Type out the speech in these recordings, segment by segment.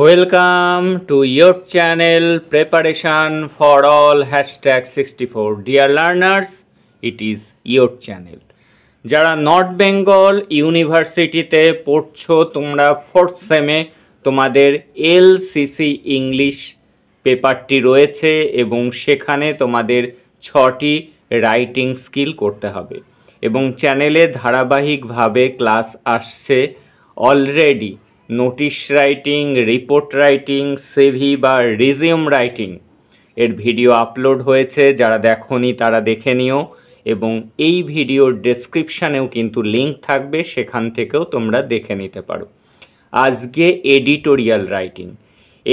Welcome to your channel preparation for all hashtag sixty four dear learners it is your channel যারা North Bengal ইউনিভার্সিটিতে পড়ছো তোমরা fourth সেমে তোমাদের এল LCC English পেপারটি রয়েছে এবং সেখানে তোমাদের ছটি রাইটিং স্কিল করতে হবে এবং চ্যানেলে ধারাবাহিকভাবে ক্লাস আসছে already notice writing report writing CV বা রিজিউম রাইটিং এর ভিডিও আপলোড হয়েছে যারা দেখনি তারা দেখে নিও এবং এই ভিডিওর ডেসক্রিপশানেও কিন্তু লিঙ্ক থাকবে সেখান থেকেও তোমরা দেখে নিতে পারো আজকে এডিটোরিয়াল রাইটিং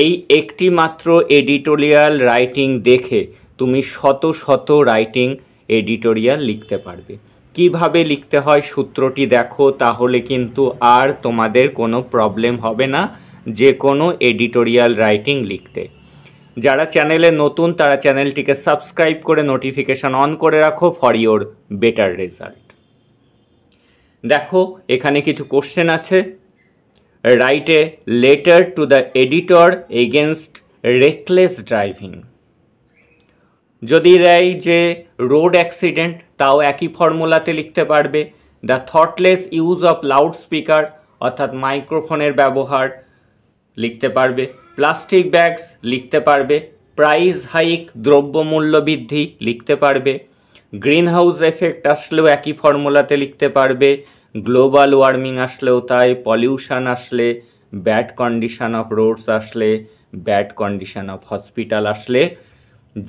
এই একটি মাত্র এডিটোরিয়াল রাইটিং দেখে তুমি শত শত রাইটিং এডিটোরিয়াল লিখতে পারবে কিভাবে লিখতে হয় সূত্রটি দেখো তাহলে কিন্তু আর তোমাদের কোনো প্রবলেম হবে না যে কোনো এডিটোরিয়াল রাইটিং লিখতে যারা চ্যানেলে নতুন তারা চ্যানেলটিকে সাবস্ক্রাইব করে নোটিফিকেশান অন করে রাখো ফর ইওর বেটার রেজাল্ট দেখো এখানে কিছু কোশ্চেন আছে write a letter to the editor against reckless driving যদি দেয় যে রোড অ্যাক্সিডেন্ট তাও একই ফর্মুলাতে লিখতে পারবে the thoughtless use of loud speaker অর্থাৎ মাইক্রোফোনের ব্যবহার লিখতে পারবে প্লাস্টিক ব্যাগস লিখতে পারবে প্রাইস হাইক দ্রব্যমূল্য বৃদ্ধি লিখতে পারবে গ্রিনহাউস এফেক্ট আসলেও একই ফর্মুলাতে লিখতে পারবে গ্লোবাল ওয়ার্মিং আসলেও তাই পলিউশান আসলে ব্যাড কন্ডিশান অফ রোডস আসলে ব্যাড কন্ডিশান অফ হসপিটাল আসলে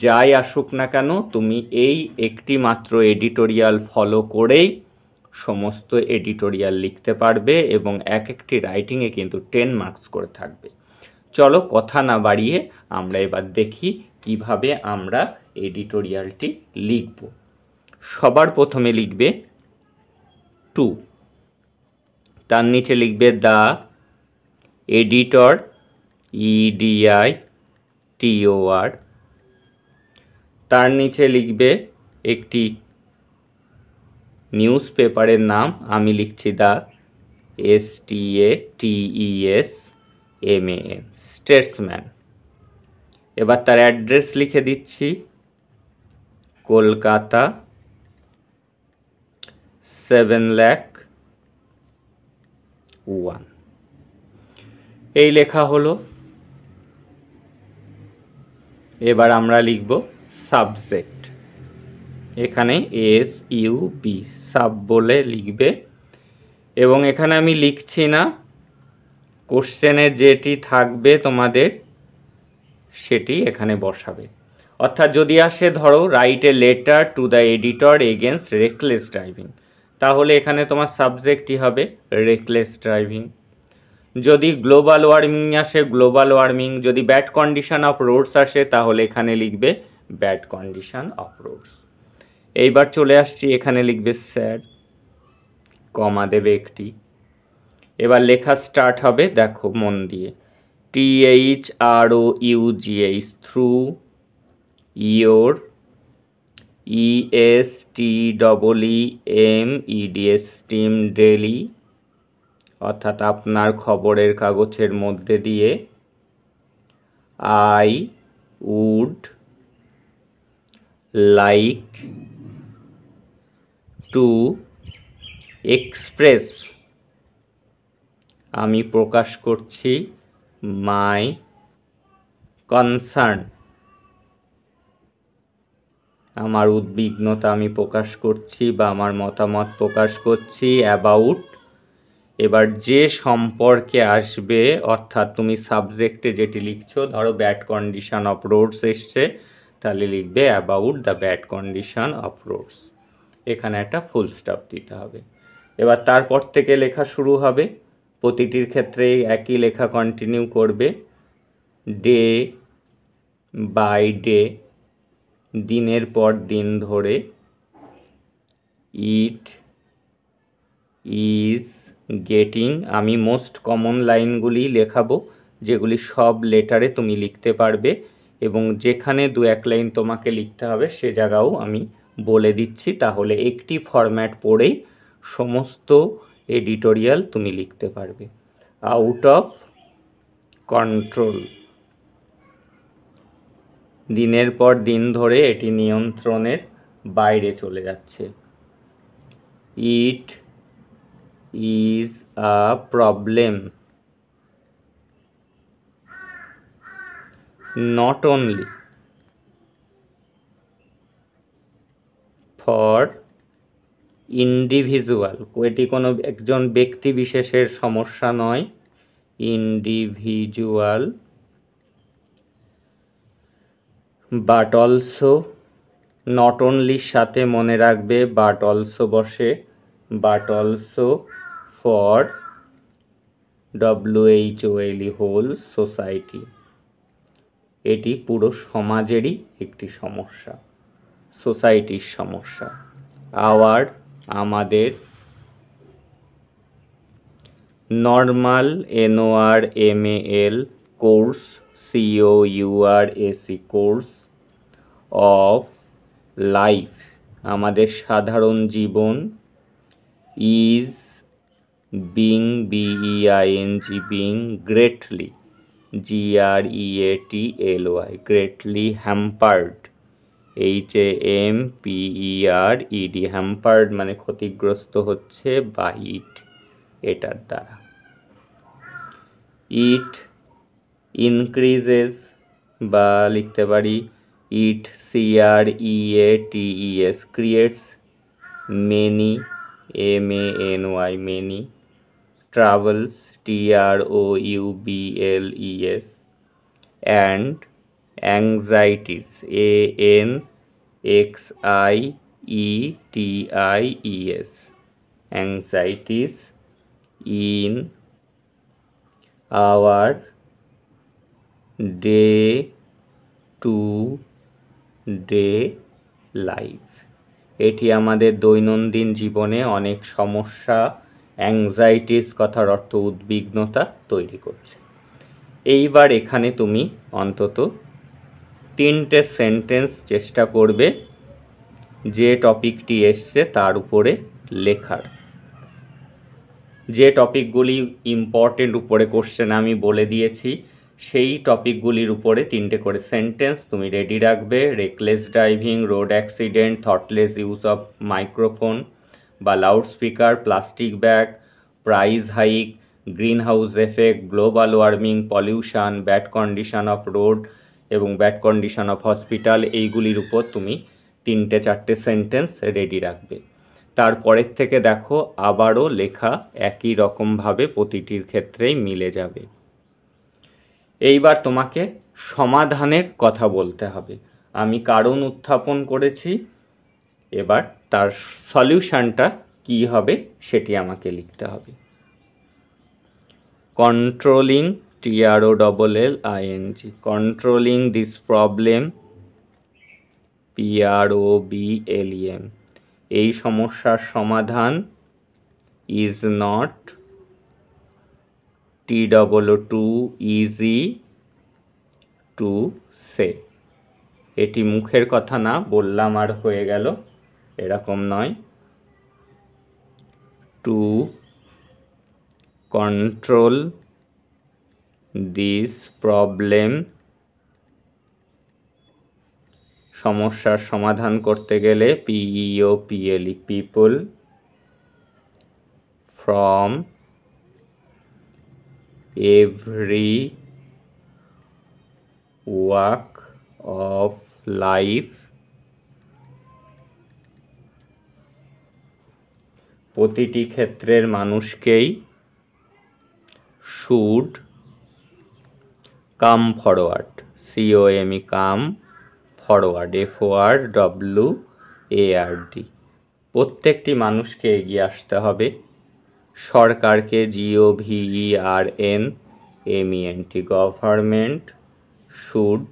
যাই আসুক না কেন তুমি এই একটি মাত্র এডিটোরিয়াল ফলো করেই সমস্ত এডিটোরিয়াল লিখতে পারবে এবং এক একটি রাইটিংয়ে কিন্তু টেন মার্কস করে থাকবে চলো কথা না বাড়িয়ে আমরা এবার দেখি কিভাবে আমরা এডিটোরিয়ালটি লিখব সবার প্রথমে লিখবে টু তার নিচে লিখবে দ্য এডিটর ইডিআই টিওআর তার নিচে লিখবে একটি নিউজ পেপারের নাম আমি লিখছি the S T A T E S M A N Statesman এবার তার অ্যাড্রেস লিখে দিচ্ছি কলকাতা সেভেন ল্যাক ওয়ান এই লেখা হলো এবার আমরা লিখব সাবজেক্ট এখানে এস ইউ বি সাব বলে লিখবে এবং এখানে আমি লিখছি না কোশ্চেনে যেটি থাকবে তোমাদের সেটি এখানে বসাবে অর্থাৎ যদি আসে ধরো write a letter to the editor against reckless driving তাহলে এখানে তোমার সাবজেক্টই হবে রেকলেস ড্রাইভিং যদি গ্লোবাল ওয়ার্মিং আসে গ্লোবাল ওয়ার্মিং যদি ব্যাড কন্ডিশন অফ রোডস আসে তাহলে এখানে লিখবে ব্যাড কন্ডিশন অফ রোডস এইবার চলে আসছি এখানে লিখবে স্যার কমা দেবে একটি এবার লেখা স্টার্ট হবে দেখো মন দিয়ে T H R O U G H through your E S T double E M E D S team daily অর্থাৎ আপনার খবরের কাগজের মধ্যে দিয়ে I would like to express আমি প্রকাশ করছি মাই কনসার্ন আমার উদ্বিগ্নতা আমি প্রকাশ করছি বা আমার মতামত প্রকাশ করছি অ্যাবাউট এবার যে সম্পর্কে আসবে অর্থাৎ তুমি সাবজেক্টে যেটি লিখছো ধরো ব্যাড কন্ডিশন অফ রোডস এসছে তাহলে লিখবে about the bad condition of roads এখানে একটা ফুল স্টপ দিতে হবে এবার তারপর থেকে লেখা শুরু হবে প্রতিটির ক্ষেত্রে একই লেখা কন্টিনিউ করবে ডে বাই ডে দিনের পর দিন ধরে ইট ইজ গেটিং আমি মোস্ট কমন লাইনগুলি লেখাবো যেগুলি সব লেটারে তুমি লিখতে পারবে এবং যেখানে দু এক লাইন তোমাকে লিখতে হবে সে জায়গাও আমি বলে দিচ্ছি তাহলে একটি ফরম্যাট পড়েই সমস্ত এডিটোরিয়াল তুমি লিখতে পারবে আউট অফ কন্ট্রোল দিনের পর দিন ধরে এটি নিয়ন্ত্রণের বাইরে চলে যাচ্ছে it is a problem not only for individual এটি কোনো একজন ব্যক্তি বিশেষের সমস্যা নয় ইন্ডিভিজুয়াল বাট অলসো নট অনলির সাথে মনে রাখবে বাট অলসো বসে but also for W H O L E whole society এটি পুরো সমাজেরই একটি সমস্যা সোসাইটির সমস্যা আওয়ার আমাদের normal N O R M L course C O U R S E course of life আমাদের সাধারণ জীবন is being B E I N G being greatly G R E A T L Y greatly hampered H A M P E R E D hampered মানে ক্ষতিগ্রস্ত হচ্ছে বা ইট এটার দ্বারা it increases বা লিখতে পারি it C R E A T E S creates many M A N Y many troubles T R O U B L E S and anxieties A N X I E T I E S anxieties in our day to day life এটি আমাদের দৈনন্দিন জীবনে অনেক সমস্যা anxieties কথার অর্থ উদ্বিগ্নতা তৈরি করছে এইবার এখানে তুমি অন্তত তিনটে সেন্টেন্স চেষ্টা করবে যে টপিকটি এসছে তার উপরে লেখার যে টপিকগুলি ইম্পর্টেন্ট উপরে কোশ্চেন আমি বলে দিয়েছি সেই টপিকগুলির উপরে তিনটে করে সেন্টেন্স তুমি রেডি রাখবে reckless driving road accident thoughtless use of microphone বা loudspeaker plastic bag price hike green house effect global warming pollution bad condition of road এবং ব্যাড কন্ডিশন অফ হসপিটাল এইগুলির উপর তুমি তিনটে চারটে সেন্টেন্স রেডি রাখবে তারপরের থেকে দেখো আবারও লেখা একই রকমভাবে প্রতিটির ক্ষেত্রেই মিলে যাবে এইবার তোমাকে সমাধানের কথা বলতে হবে আমি কারণ উত্থাপন করেছি এবার তার সলিউশানটা কি হবে সেটি আমাকে লিখতে হবে controlling T R O double L I N G controlling this problem P R O B L M এই সমস্যার সমাধান is not T double O too easy to say এটি মুখের কথা না বললাম আর হয়ে গেল এরকম নয় টু কন্ট্রোল দিস প্রবলেম সমস্যার সমাধান করতে গেলে P E O P L E people from every walk of life প্রতিটি ক্ষেত্রের মানুষকেই should come forward C O M E come forward F O R W A R D প্রত্যেকটি মানুষকে এগিয়ে আসতে হবে সরকারকে G O V E R N M E N T government should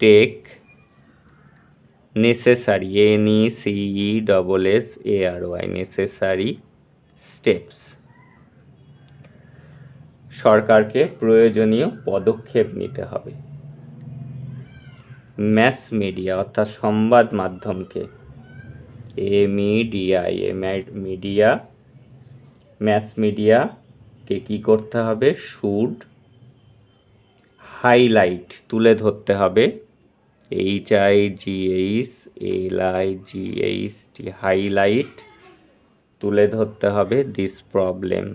take necessary N E C E double S A R Y necessary steps সরকারকে প্রয়োজনীয় পদক্ষেপ নিতে হবে ম্যাস মিডিয়া অর্থাৎ সংবাদ মাধ্যমকে এ মিডিয়া এ এ মিডিয়া ম্যাস মিডিয়াকে কী করতে হবে শুড হাইলাইট তুলে ধরতে হবে H I G H L I G H T highlight তুলে ধরতে হবে দিস প্রবলেম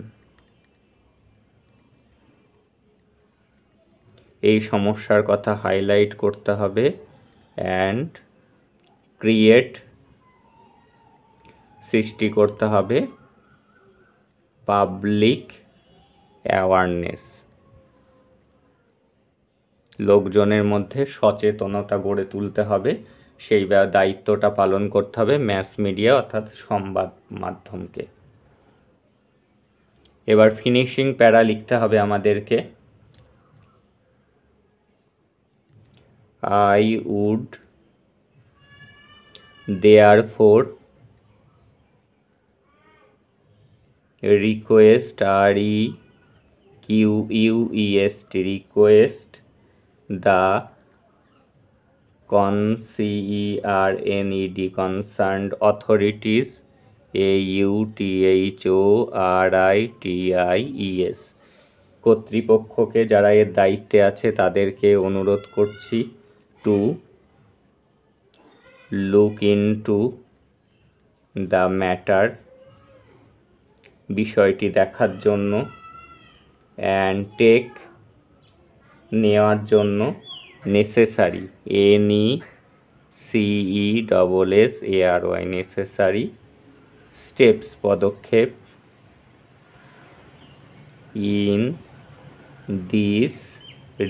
এই সমস্যার কথা হাইলাইট করতে হবে অ্যান্ড ক্রিয়েট সৃষ্টি করতে হবে পাবলিক অ্যাওয়ারনেস লোকজনের মধ্যে সচেতনতা গড়ে তুলতে হবে সেই দায়িত্বটা পালন করতে হবে ম্যাস মিডিয়া অর্থাৎ সংবাদ মাধ্যমকে এবার ফিনিশিং প্যারা লিখতে হবে আমাদেরকে I would therefore request R E Q U E S T request the কনসিইআরএনইডি concerned authorities A U T H O R I T I E S কর্তৃপক্ষকে যারা এর দায়িত্বে আছে তাদেরকে অনুরোধ করছি to look into the matter বিষয়টি দেখার জন্য অ্যান্ড টেক নেওয়ার জন্য necessary N E C E double S A R Y necessary steps পদক্ষেপ in this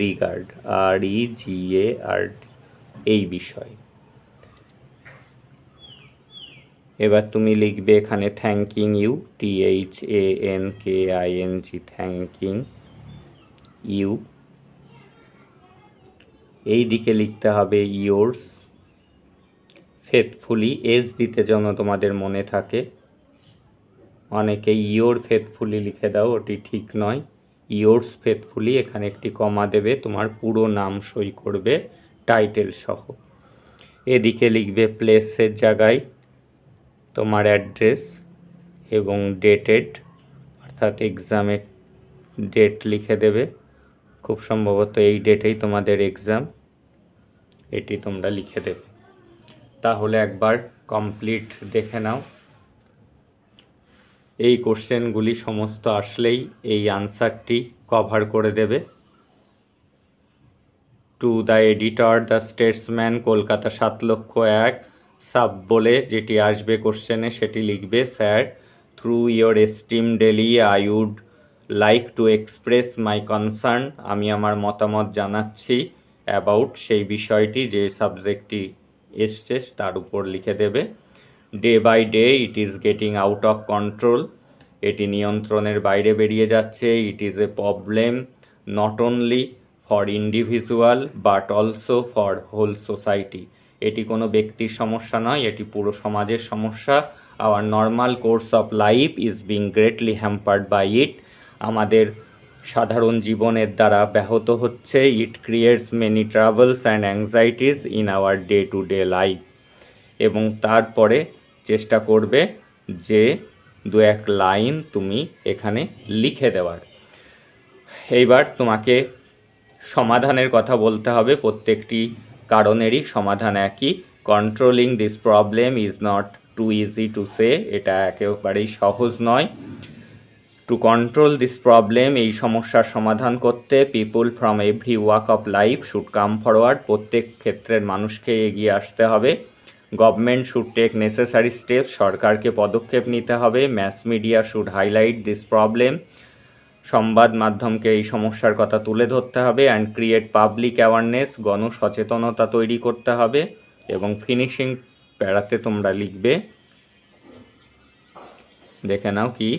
regard R E G A R এই বিষয় এবার তুমি লিখবে এখানে thanking you T H A N K I N G thanking you এই দিকে লিখতে হবে ইয়োর্স ফেথফুলি এস দিতে যেন তোমাদের মনে থাকে অনেকে ইয়োর ফেথফুলি লিখে দাও ওটি ঠিক নয় ইয়োর্স ফেথফুলি এখানে একটি কমা দেবে তোমার পুরো নাম সই করবে টাইটেল সহ এদিকে লিখবে প্লেসের জায়গায় তোমার অ্যাড্রেস এবং ডেটেড অর্থাৎ এক্সামের ডেট লিখে দেবে খুব সম্ভবত এই ডেটেই তোমাদের এক্সাম এটি তোমরা লিখে দেবে তাহলে একবার কমপ্লিট দেখে নাও এই কোশ্চেনগুলি সমস্ত আসলেই এই আনসারটি কভার করে দেবে to the editor the Statesman Kolkata সাত লক্ষ এক সাব বলে যেটি আসবে কোশ্চেনে সেটি লিখবে sir through your esteem daily I would like to express my concern আমি আমার মতামত জানাচ্ছি অ্যাবাউট সেই বিষয়টি যে সাবজেক্টটি এসছে তার উপর লিখে দেবে day by day it is getting out of control এটি নিয়ন্ত্রণের বাইরে বেরিয়ে যাচ্ছে it is a problem not only for individual but also for whole society এটি কোনো ব্যক্তির সমস্যা নয় এটি পুরো সমাজের সমস্যা our normal course of life is being greatly hampered by it আমাদের সাধারণ জীবনের দ্বারা ব্যাহত হচ্ছে it creates many troubles and anxieties in our day to day life এবং তারপরে চেষ্টা করবে যে দু এক লাইন তুমি এখানে লিখে দেওয়ার এইবার তোমাকে সমাধানের কথা বলতে হবে প্রত্যেকটি কারণেরই সমাধান একই controlling this problem is not too easy to say এটা একেবারেই সহজ নয় টু কন্ট্রোল দিস প্রবলেম এই সমস্যার সমাধান করতে people from every walk of life should come forward প্রত্যেক ক্ষেত্রের মানুষকে এগিয়ে আসতে হবে government should take necessary step সরকারকে পদক্ষেপ নিতে হবে mass media should highlight this problem সংবাদ মাধ্যমকে এই সমস্যার কথা তুলে ধরতে হবে অ্যান্ড ক্রিয়েট পাবলিক অ্যাওয়ারনেস গণসচেতনতা তৈরি করতে হবে এবং ফিনিশিং প্যারাতে তোমরা লিখবে দেখে নাও কি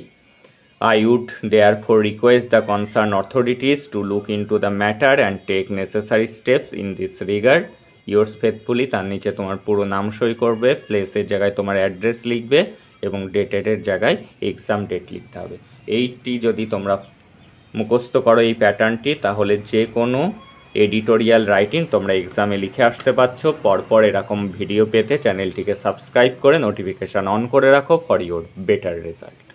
I would therefore request the concerned authorities to look into the matter and take necessary steps in this regard. Yours faithfully তার নিচে তোমার পুরো নাম সই করবে প্লেসের জায়গায় তোমার অ্যাড্রেস লিখবে এবং ডেটেডের জায়গায় এক্সাম ডেট লিখতে হবে এইটি যদি তোমরা মুখস্থ করো এই প্যাটার্নটি তাহলে যে কোনো এডিটোরিয়াল রাইটিং তোমরা এক্সামে লিখে আসতে পারছ পরপর এরকম ভিডিও পেতে চ্যানেলটিকে সাবস্ক্রাইব করে নোটিফিকেশান অন করে রাখো ফর ইয়োর বেটার রেজাল্ট